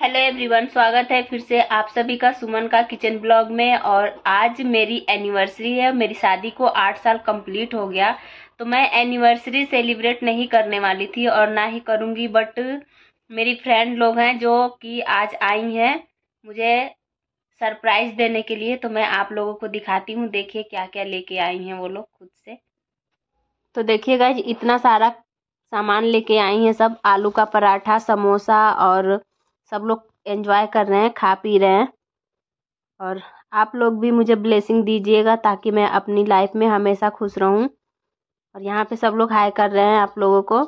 Hello everyone स्वागत है फिर से आप सभी का सुमन का किचन ब्लॉग में और आज मेरी एनिवर्सरी है मेरी शादी को आठ साल कंप्लीट हो गया तो मैं एनिवर्सरी सेलिब्रेट नहीं करने वाली थी और ना ही करूँगी बट मेरी फ्रेंड लोग हैं जो कि आज आई हैं मुझे सरप्राइज देने के लिए तो मैं आप लोगों को दिखाती हूँ देखिए क्या क्या लेके आई हैं वो लोग खुद से तो देखिएगा इतना सारा सामान लेके आई हैं सब आलू का पराठा समोसा और सब लोग एंजॉय कर रहे हैं खा पी रहे हैं और आप लोग भी मुझे ब्लेसिंग दीजिएगा ताकि मैं अपनी लाइफ में हमेशा खुश रहूं और यहाँ पे सब लोग हाई कर रहे हैं आप लोगों को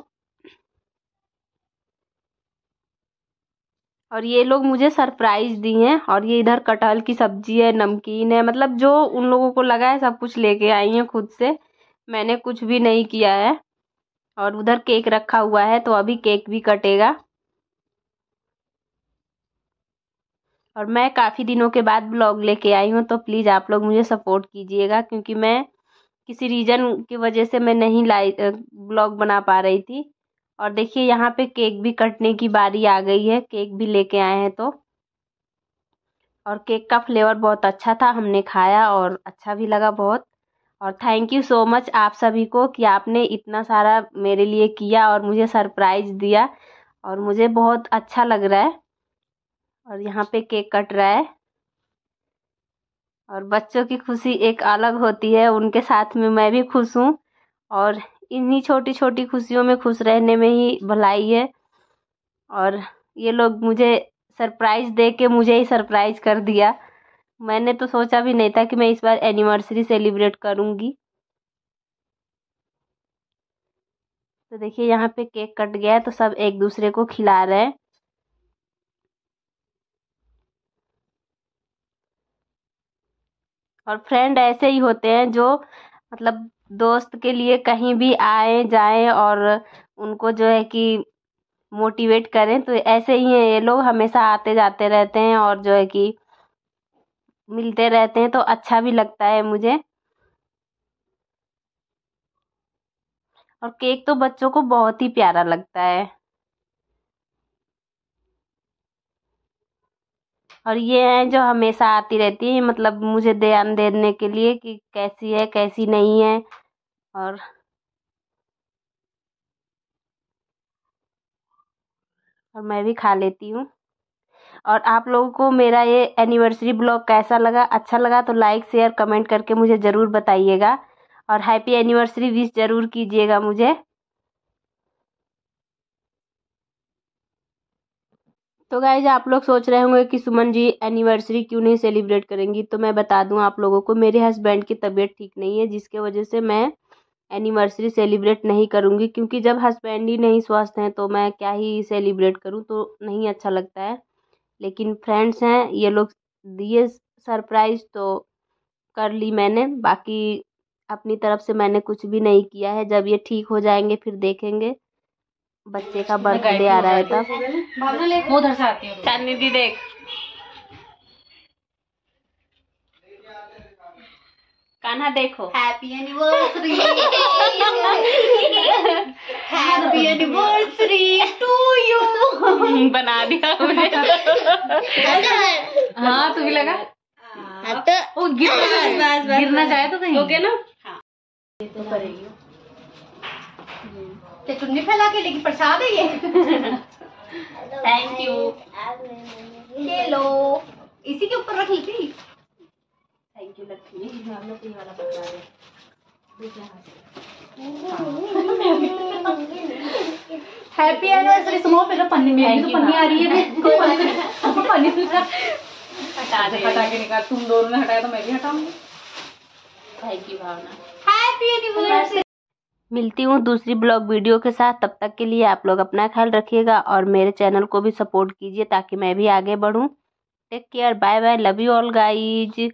और ये लोग मुझे सरप्राइज दी हैं और ये इधर कटहल की सब्जी है नमकीन है मतलब जो उन लोगों को लगा है सब कुछ लेके आई हैं खुद से मैंने कुछ भी नहीं किया है और उधर केक रखा हुआ है तो अभी केक भी कटेगा और मैं काफ़ी दिनों के बाद ब्लॉग लेके आई हूँ तो प्लीज़ आप लोग मुझे सपोर्ट कीजिएगा क्योंकि मैं किसी रीज़न की वजह से मैं नहीं लाई ब्लॉग बना पा रही थी और देखिए यहाँ पे केक भी कटने की बारी आ गई है केक भी लेके आए हैं तो और केक का फ्लेवर बहुत अच्छा था हमने खाया और अच्छा भी लगा बहुत और थैंक यू सो मच आप सभी को कि आपने इतना सारा मेरे लिए किया और मुझे सरप्राइज़ दिया और मुझे बहुत अच्छा लग रहा है और यहाँ पे केक कट रहा है और बच्चों की खुशी एक अलग होती है उनके साथ में मैं भी खुश हूँ और इन्हीं छोटी छोटी खुशियों में खुश रहने में ही भलाई है और ये लोग मुझे सरप्राइज़ दे के मुझे ही सरप्राइज़ कर दिया मैंने तो सोचा भी नहीं था कि मैं इस बार एनिवर्सरी सेलिब्रेट करूँगी तो देखिए यहाँ पे केक कट गया है तो सब एक दूसरे को खिला रहे हैं और फ्रेंड ऐसे ही होते हैं जो मतलब दोस्त के लिए कहीं भी आए जाएं और उनको जो है कि मोटिवेट करें तो ऐसे ही हैं ये लोग हमेशा आते जाते रहते हैं और जो है कि मिलते रहते हैं तो अच्छा भी लगता है मुझे और केक तो बच्चों को बहुत ही प्यारा लगता है और ये हैं जो हमेशा आती रहती हैं मतलब मुझे ध्यान देने के लिए कि कैसी है कैसी नहीं है और और मैं भी खा लेती हूँ और आप लोगों को मेरा ये एनिवर्सरी ब्लॉग कैसा लगा अच्छा लगा तो लाइक शेयर कमेंट करके मुझे ज़रूर बताइएगा और हैप्पी एनिवर्सरी विश ज़रूर कीजिएगा मुझे तो गाइज आप लोग सोच रहे होंगे कि सुमन जी एनिवर्सरी क्यों नहीं सेलिब्रेट करेंगी तो मैं बता दूं आप लोगों को मेरे हस्बैंड की तबीयत ठीक नहीं है जिसके वजह से मैं एनिवर्सरी सेलिब्रेट नहीं करूँगी क्योंकि जब हस्बैंड ही नहीं स्वस्थ हैं तो मैं क्या ही सेलिब्रेट करूँ तो नहीं अच्छा लगता है लेकिन फ्रेंड्स हैं ये लोग दिए सरप्राइज़ तो कर ली मैंने बाकी अपनी तरफ से मैंने कुछ भी नहीं किया है जब ये ठीक हो जाएंगे फिर देखेंगे बच्चे का बर्थडे आ रहा है तब उधर से आती है चांदनी दी देख कान्हा देखो happy anniversary happy anniversary to you बना दिया हमने अच्छा हाँ तू भी लगा हाँ, तो गिरना चाहे तो कहीं हो गया ना हाँ ये तो करेगी हम्म। ते तो चुन्नी फैला के लेकिन प्रसाद है ये थैंक यू हेलो इसी के ऊपर रख ली थी थैंक यू लक्ष्मी हम लोग ये वाला बता रहे हैप्पी एनिवर्सरी पे ना पन्नी में तो पन्नी आ रही है हाँ। तो तो पन्नी हटा दे हटा के निकाल तुम दोनों ने हटाया तो मैं भी हटाऊंगी भाई की भावना हैप्पी एनिवर्सरी मिलती हूँ दूसरी ब्लॉग वीडियो के साथ तब तक के लिए आप लोग अपना ख्याल रखिएगा और मेरे चैनल को भी सपोर्ट कीजिए ताकि मैं भी आगे बढ़ूँ take care bye bye love you all guys